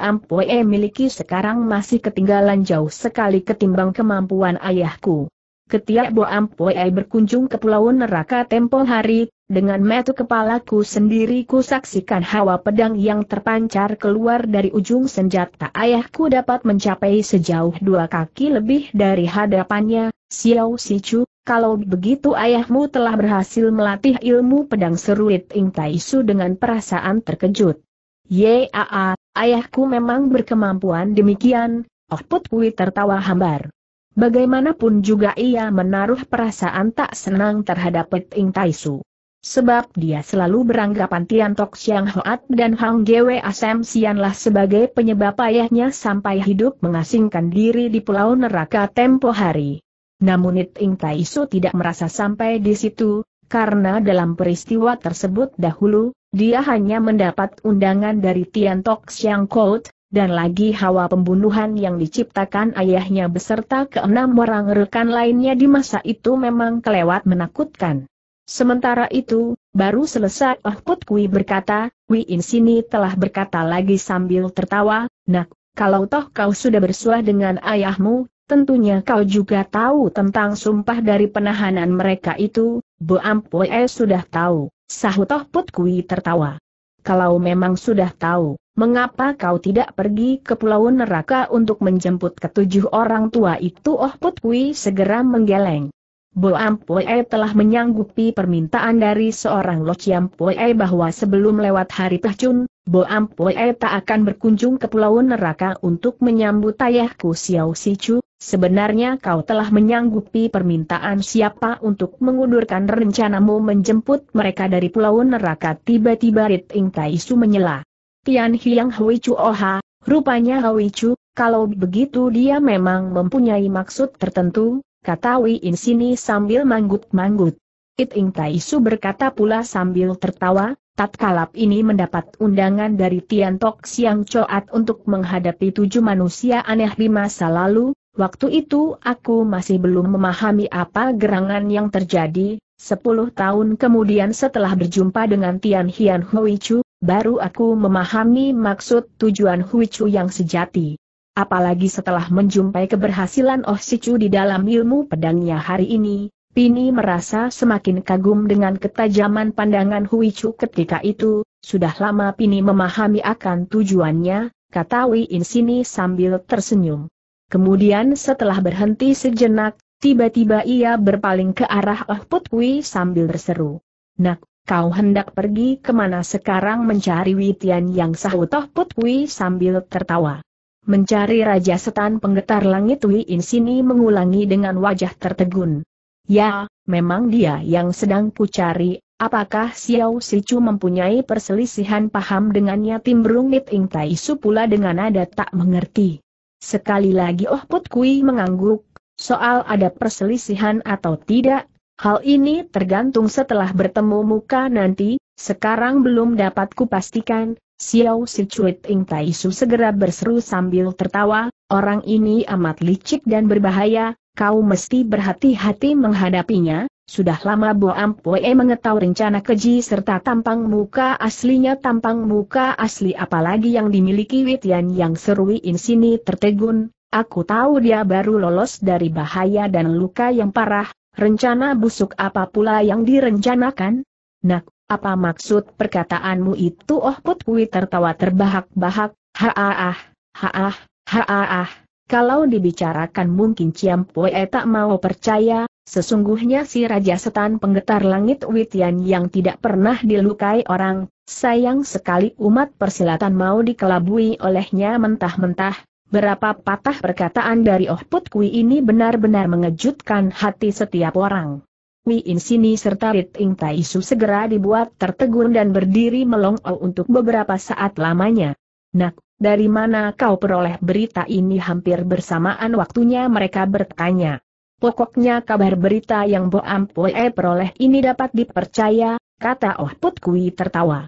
miliki sekarang masih ketinggalan jauh sekali ketimbang kemampuan ayahku. Ketika Bo berkunjung ke Pulau Neraka tempo hari, dengan metu kepalaku sendiri ku saksikan hawa pedang yang terpancar keluar dari ujung senjata ayahku dapat mencapai sejauh dua kaki lebih dari hadapannya, Xiao Sichu, kalau begitu ayahmu telah berhasil melatih ilmu pedang seruit Ing Ing Su dengan perasaan terkejut. Yaa, ayahku memang berkemampuan demikian, Oh Put Kui tertawa hambar. Bagaimanapun juga ia menaruh perasaan tak senang terhadap Pet Ing Su, Sebab dia selalu beranggapan Tian Tok Siang Hoat dan Hang Gwe Asem Sianlah sebagai penyebab ayahnya sampai hidup mengasingkan diri di Pulau Neraka tempo hari. Namun It Ing Taisu tidak merasa sampai di situ, karena dalam peristiwa tersebut dahulu, dia hanya mendapat undangan dari Tian Tok Siang Kout, dan lagi hawa pembunuhan yang diciptakan ayahnya beserta keenam orang rekan lainnya di masa itu memang kelewat menakutkan. Sementara itu, baru selesai Oh Put Kui berkata, Kui In Sini telah berkata lagi sambil tertawa, Nak, kalau toh kau sudah bersuah dengan ayahmu, Tentunya kau juga tahu tentang sumpah dari penahanan mereka itu, Bo Ampue sudah tahu, sahut Toh Put Kui tertawa. Kalau memang sudah tahu, mengapa kau tidak pergi ke Pulau Neraka untuk menjemput ketujuh orang tua itu Oh Put Kui segera menggeleng. Bu Ampue telah menyanggupi permintaan dari seorang Lo Chiam bahwa sebelum lewat hari Pehcun, Bo Ampue tak akan berkunjung ke Pulau Neraka untuk menyambut ayahku Xiao Sichu, Sebenarnya kau telah menyanggupi permintaan siapa untuk mengundurkan rencanamu menjemput mereka dari pulau neraka tiba-tiba Rit Tai Su menyela. Tian Hiang Hui Chu Oha, rupanya Hui Chu, kalau begitu dia memang mempunyai maksud tertentu, kata Wei In Sini sambil manggut-manggut. It Tai Su berkata pula sambil tertawa, Tatkalap ini mendapat undangan dari Tian Tok Siang Coat untuk menghadapi tujuh manusia aneh di masa lalu, Waktu itu aku masih belum memahami apa gerangan yang terjadi, sepuluh tahun kemudian setelah berjumpa dengan Tian Hian Hui Chu, baru aku memahami maksud tujuan Hui Chu yang sejati. Apalagi setelah menjumpai keberhasilan Oh Si Chu di dalam ilmu pedangnya hari ini, Pini merasa semakin kagum dengan ketajaman pandangan Hui Chu ketika itu, sudah lama Pini memahami akan tujuannya, kata Wei In sambil tersenyum. Kemudian setelah berhenti sejenak, tiba-tiba ia berpaling ke arah Oh Put sambil berseru. Nak, kau hendak pergi kemana sekarang mencari Witian yang sahut Oh Put sambil tertawa. Mencari Raja Setan Penggetar Langit Wi In sini mengulangi dengan wajah tertegun. Ya, memang dia yang sedang kucari, apakah Xiao Sichu mempunyai perselisihan paham dengannya Timbrung Nit Ing Tai Su pula dengan nada tak mengerti. Sekali lagi Oh Put Kui mengangguk, soal ada perselisihan atau tidak, hal ini tergantung setelah bertemu muka nanti, sekarang belum dapat kupastikan, Xiao Si Cuit Ing Tai Su segera berseru sambil tertawa, orang ini amat licik dan berbahaya, kau mesti berhati-hati menghadapinya, sudah lama Bo Ampue mengetahui rencana keji serta tampang muka aslinya tampang muka asli apalagi yang dimiliki Witian yang serui insini tertegun, aku tahu dia baru lolos dari bahaya dan luka yang parah, rencana busuk apa pula yang direncanakan? Nak, apa maksud perkataanmu itu? Oh Putwi tertawa terbahak-bahak, haah, haah, haah, kalau dibicarakan mungkin Ciam Poe tak mau percaya, sesungguhnya si Raja Setan Penggetar Langit Witian yang tidak pernah dilukai orang, sayang sekali umat persilatan mau dikelabui olehnya mentah-mentah, Berapa patah perkataan dari Oh Put Kui ini benar-benar mengejutkan hati setiap orang. Wi In Sini serta Rit Ing Tai Su segera dibuat tertegun dan berdiri melongo untuk beberapa saat lamanya. Nak, dari mana kau peroleh berita ini hampir bersamaan waktunya mereka bertanya. Pokoknya kabar berita yang boam Ampue peroleh ini dapat dipercaya, kata Oh Put Kui tertawa.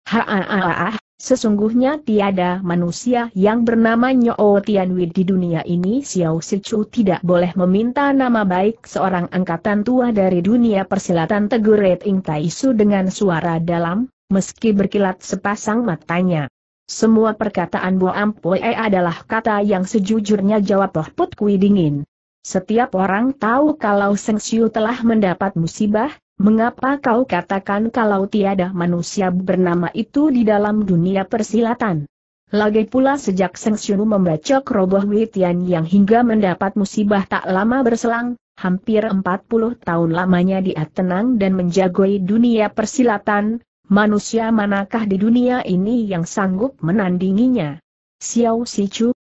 Haaah, sesungguhnya tiada manusia yang bernama Nyoo Tianwi di dunia ini Xiao Sichu tidak boleh meminta nama baik seorang angkatan tua dari dunia persilatan tegur Red Ing Taisu dengan suara dalam, meski berkilat sepasang matanya. Semua perkataan Bu Ampue adalah kata yang sejujurnya jawab Loh Put Kui dingin. Setiap orang tahu kalau Seng Siu telah mendapat musibah, Mengapa kau katakan kalau tiada manusia bernama itu di dalam dunia persilatan? Lagi pula sejak Seng membaca membacok roboh Witian yang hingga mendapat musibah tak lama berselang, hampir 40 tahun lamanya dia tenang dan menjagoi dunia persilatan, manusia manakah di dunia ini yang sanggup menandinginya? Xiao Sichu,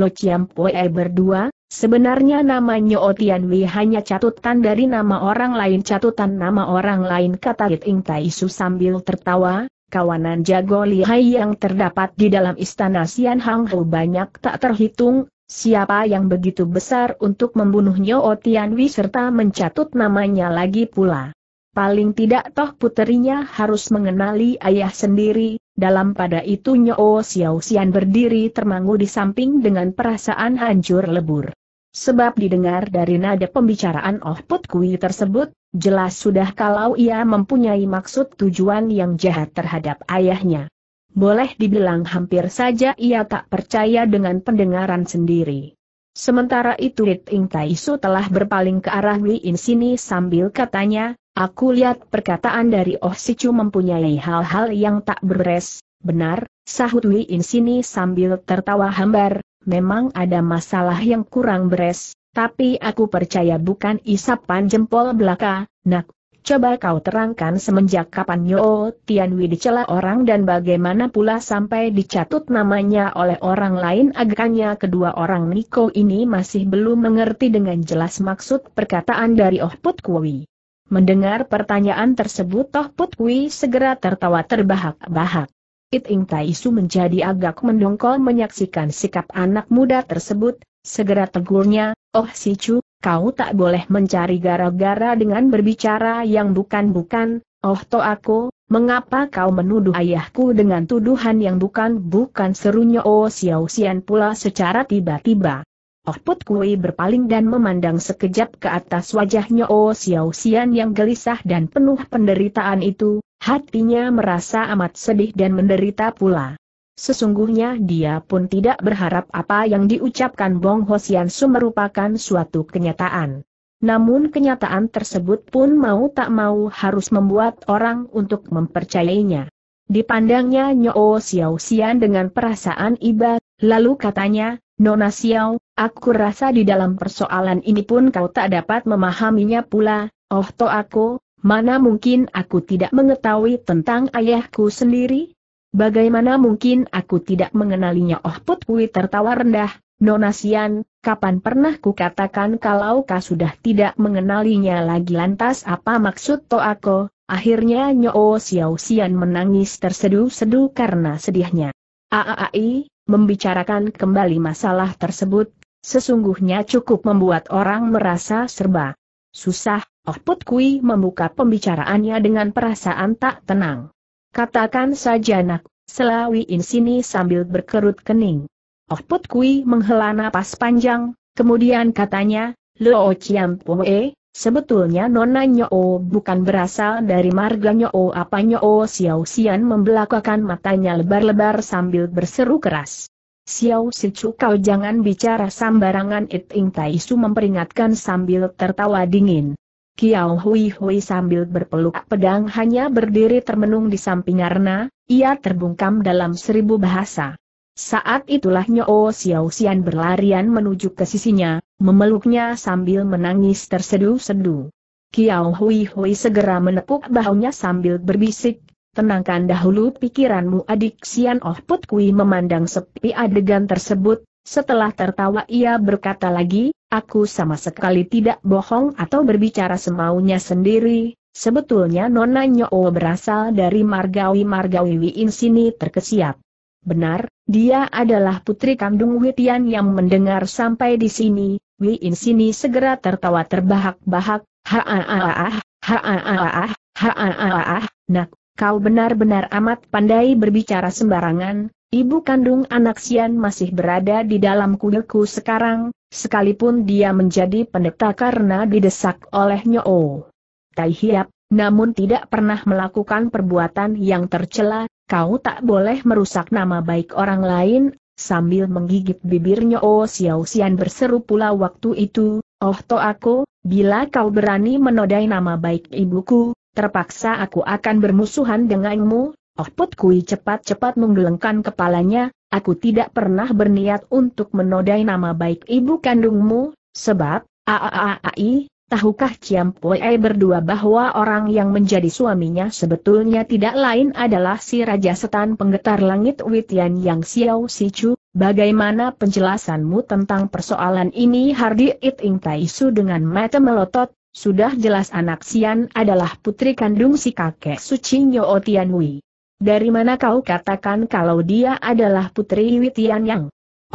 Lo Chiam Pue berdua, sebenarnya nama Nyo Tian Wei hanya catutan dari nama orang lain catutan nama orang lain kata It Ing Tai Su sambil tertawa, kawanan jago lihai yang terdapat di dalam istana Sian Hang Ho banyak tak terhitung, siapa yang begitu besar untuk membunuhnya Otianwi serta mencatut namanya lagi pula. Paling tidak toh puterinya harus mengenali ayah sendiri, dalam pada itu Nyo Xiao Xian berdiri termangu di samping dengan perasaan hancur lebur. Sebab didengar dari nada pembicaraan Oh Put Kui tersebut, jelas sudah kalau ia mempunyai maksud tujuan yang jahat terhadap ayahnya. Boleh dibilang hampir saja ia tak percaya dengan pendengaran sendiri. Sementara itu Rit Ing Taisu telah berpaling ke arah Wi In sambil katanya, Aku lihat perkataan dari Oh Sicu mempunyai hal-hal yang tak beres, benar, sahut Wei In sini sambil tertawa hambar, memang ada masalah yang kurang beres, tapi aku percaya bukan isapan jempol belaka, nak, coba kau terangkan semenjak kapan Nyo Wei dicela orang dan bagaimana pula sampai dicatut namanya oleh orang lain agaknya kedua orang Niko ini masih belum mengerti dengan jelas maksud perkataan dari Oh Put Kui. Mendengar pertanyaan tersebut Toh Put segera tertawa terbahak-bahak. It Ing Taisu menjadi agak mendongkol menyaksikan sikap anak muda tersebut, segera tegurnya, Oh Si Chu, kau tak boleh mencari gara-gara dengan berbicara yang bukan-bukan, Oh Toh aku, mengapa kau menuduh ayahku dengan tuduhan yang bukan-bukan serunya Oh Xiao Xian pula secara tiba-tiba. Oh Put Kui berpaling dan memandang sekejap ke atas wajahnya O Xiao Xian yang gelisah dan penuh penderitaan itu, hatinya merasa amat sedih dan menderita pula. Sesungguhnya dia pun tidak berharap apa yang diucapkan Bong Hosian Su merupakan suatu kenyataan. Namun kenyataan tersebut pun mau tak mau harus membuat orang untuk mempercayainya. Dipandangnya Nyo Xiao Xian dengan perasaan iba, lalu katanya, Nona Xiao, aku rasa di dalam persoalan ini pun kau tak dapat memahaminya pula, oh to aku, mana mungkin aku tidak mengetahui tentang ayahku sendiri? Bagaimana mungkin aku tidak mengenalinya oh Put tertawa rendah, Nona Xian, kapan pernah katakan kalau kau sudah tidak mengenalinya lagi lantas apa maksud to aku? Akhirnya Nyo oh Xiao Xian menangis terseduh-seduh karena sedihnya. Aaai, membicarakan kembali masalah tersebut, sesungguhnya cukup membuat orang merasa serba susah. Oh Put Kui membuka pembicaraannya dengan perasaan tak tenang. Katakan saja nak, selawi insini sambil berkerut kening. Oh Put Kui menghela napas panjang, kemudian katanya, Lo Chiam Pue, Sebetulnya Nona Nyoo bukan berasal dari marga Nyoo apa Nyoo Xiao Xian membelakakan matanya lebar-lebar sambil berseru keras. Xiao Chu kau jangan bicara sambarangan It Ing Su memperingatkan sambil tertawa dingin. Kiao Hui Hui sambil berpeluk pedang hanya berdiri termenung di samping Arna, ia terbungkam dalam seribu bahasa. Saat itulah Nyoo Xiao Xian berlarian menuju ke sisinya, memeluknya sambil menangis terseduh sedu Kiao Hui Hui segera menepuk bahunya sambil berbisik, tenangkan dahulu pikiranmu adik Sian Oh Put Kui memandang sepi adegan tersebut, setelah tertawa ia berkata lagi, aku sama sekali tidak bohong atau berbicara semaunya sendiri, sebetulnya Nona Nyo berasal dari Margawi Margawi ini sini terkesiap. Benar, dia adalah putri kandung Witian yang mendengar sampai di sini, In sini segera tertawa terbahak-bahak, haaah, haaah, haaah, nak, kau benar-benar amat pandai berbicara sembarangan, ibu kandung anak Sian masih berada di dalam kuilku sekarang, sekalipun dia menjadi pendeta karena didesak oleh Nyoo. Tai Hiap, namun tidak pernah melakukan perbuatan yang tercela, Kau tak boleh merusak nama baik orang lain, sambil menggigit bibirnya Oh Xiao Xian berseru pula waktu itu, Oh to aku, bila kau berani menodai nama baik ibuku, terpaksa aku akan bermusuhan denganmu, Oh Put Kui cepat-cepat menggelengkan kepalanya, aku tidak pernah berniat untuk menodai nama baik ibu kandungmu, sebab, a a a i. Tahukah Ciam Pue berdua bahwa orang yang menjadi suaminya sebetulnya tidak lain adalah si Raja Setan Penggetar Langit Witian Yang Xiao Sichu? Bagaimana penjelasanmu tentang persoalan ini Hardi It Ing Tai Su dengan mata melotot? Sudah jelas anak Sian adalah putri kandung si kakek Suci Tian Wei. Dari mana kau katakan kalau dia adalah putri Witian Yang?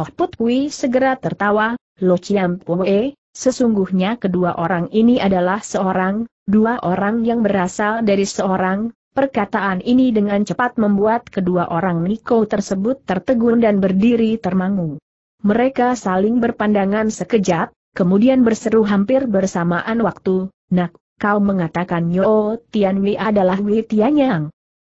Oh Put Wei segera tertawa, Lo Ciam Pue, Sesungguhnya kedua orang ini adalah seorang, dua orang yang berasal dari seorang, perkataan ini dengan cepat membuat kedua orang Niko tersebut tertegun dan berdiri termangu. Mereka saling berpandangan sekejap, kemudian berseru hampir bersamaan waktu, nak, kau mengatakan Yo Wei adalah Wei Tian yang.